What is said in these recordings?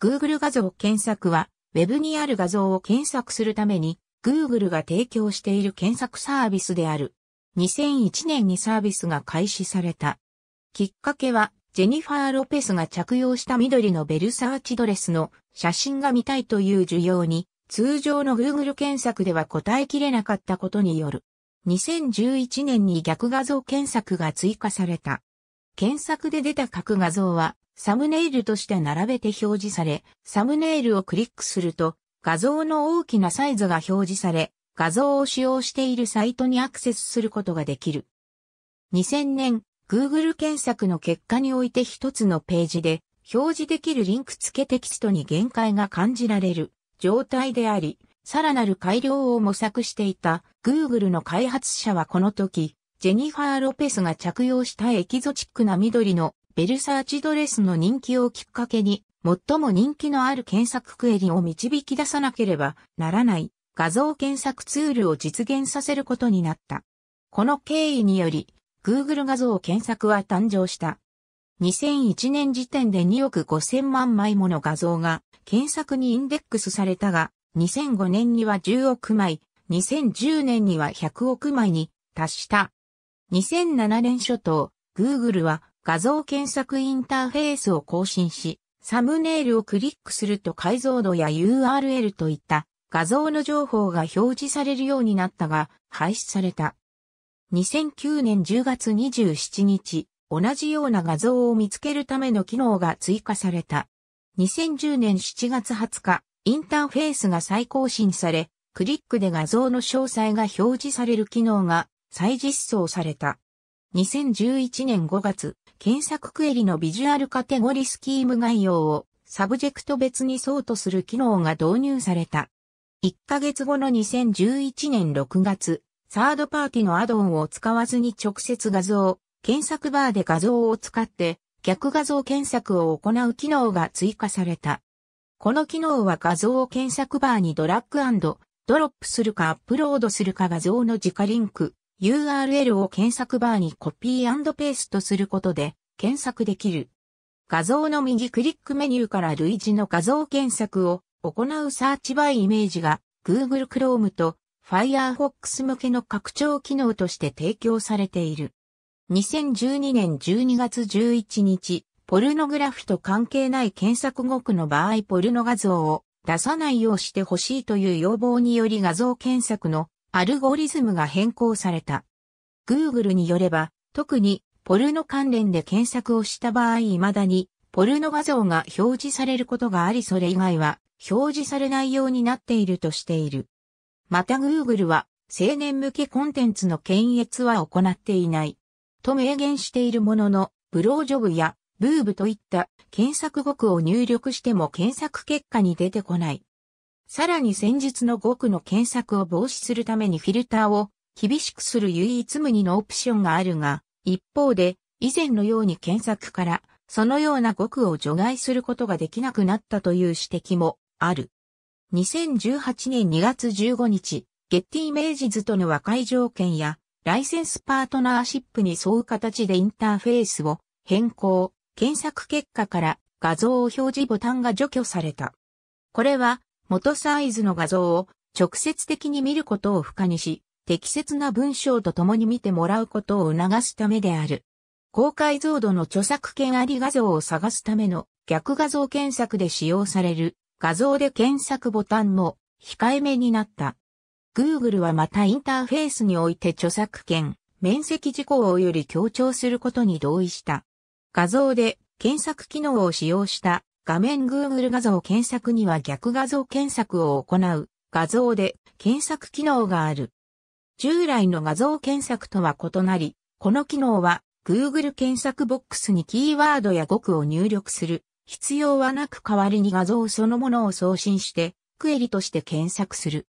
Google 画像検索は、Web にある画像を検索するために、Google が提供している検索サービスである。2001年にサービスが開始された。きっかけは、ジェニファー・ロペスが着用した緑のベルサーチドレスの写真が見たいという需要に、通常の Google 検索では答えきれなかったことによる。2011年に逆画像検索が追加された。検索で出た各画像はサムネイルとして並べて表示され、サムネイルをクリックすると、画像の大きなサイズが表示され、画像を使用しているサイトにアクセスすることができる。2000年、Google 検索の結果において一つのページで、表示できるリンク付けテキストに限界が感じられる状態であり、さらなる改良を模索していた Google の開発者はこの時、ジェニファー・ロペスが着用したエキゾチックな緑のベルサーチドレスの人気をきっかけに、最も人気のある検索クエリを導き出さなければならない画像検索ツールを実現させることになった。この経緯により、Google 画像検索は誕生した。2001年時点で2億5000万枚もの画像が検索にインデックスされたが、2005年には10億枚、2010年には100億枚に達した。2007年初頭、Google は画像検索インターフェースを更新し、サムネイルをクリックすると解像度や URL といった画像の情報が表示されるようになったが廃止された。2009年10月27日、同じような画像を見つけるための機能が追加された。2010年7月20日、インターフェースが再更新され、クリックで画像の詳細が表示される機能が再実装された。2011年5月、検索クエリのビジュアルカテゴリスキーム概要をサブジェクト別にソートする機能が導入された。1ヶ月後の2011年6月、サードパーティのアドオンを使わずに直接画像、検索バーで画像を使って逆画像検索を行う機能が追加された。この機能は画像を検索バーにドラッグドロップするかアップロードするか画像の直リンク、URL を検索バーにコピーペーストすることで検索できる。画像の右クリックメニューから類似の画像検索を行うサーチバイイメージが Google Chrome と Firefox 向けの拡張機能として提供されている。2012年12月11日、ポルノグラフと関係ない検索語句の場合ポルノ画像を出さないようしてほしいという要望により画像検索のアルゴリズムが変更された。Google によれば、特にポルノ関連で検索をした場合未だにポルノ画像が表示されることがありそれ以外は表示されないようになっているとしている。また Google は青年向けコンテンツの検閲は行っていない。と明言しているものの、ブロージョブやブーブといった検索語句を入力しても検索結果に出てこない。さらに先日の5区の検索を防止するためにフィルターを厳しくする唯一無二のオプションがあるが、一方で以前のように検索からそのような5区を除外することができなくなったという指摘もある。2018年2月15日、ゲッティイメージズとの和解条件やライセンスパートナーシップに沿う形でインターフェースを変更、検索結果から画像を表示ボタンが除去された。これは元サイズの画像を直接的に見ることを不可にし、適切な文章と共に見てもらうことを促すためである。高解像度の著作権あり画像を探すための逆画像検索で使用される画像で検索ボタンも控えめになった。Google はまたインターフェースにおいて著作権、面積事項をより強調することに同意した。画像で検索機能を使用した画面 Google 画像検索には逆画像検索を行う画像で検索機能がある。従来の画像検索とは異なり、この機能は Google 検索ボックスにキーワードや語句を入力する必要はなく代わりに画像そのものを送信してクエリとして検索する。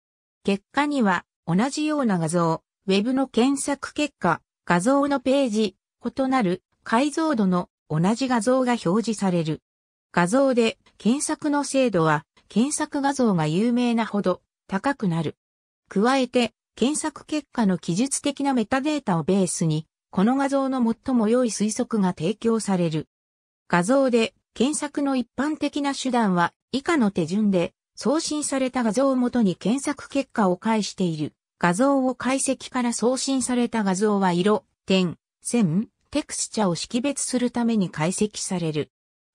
結果には同じような画像、Web の検索結果、画像のページ、異なる解像度の同じ画像が表示される。画像で検索の精度は検索画像が有名なほど高くなる。加えて検索結果の記述的なメタデータをベースにこの画像の最も良い推測が提供される。画像で検索の一般的な手段は以下の手順で送信された画像をもとに検索結果を介している。画像を解析から送信された画像は色、点、線、テクスチャを識別するために解析される。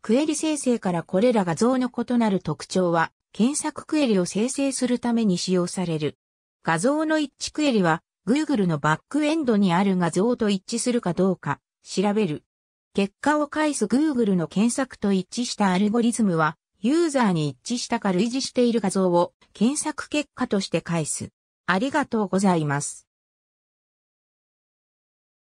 クエリ生成からこれら画像の異なる特徴は、検索クエリを生成するために使用される。画像の一致クエリは、Google のバックエンドにある画像と一致するかどうか、調べる。結果を返す Google の検索と一致したアルゴリズムは、ユーザーに一致したか類似している画像を検索結果として返す。ありがとうございます。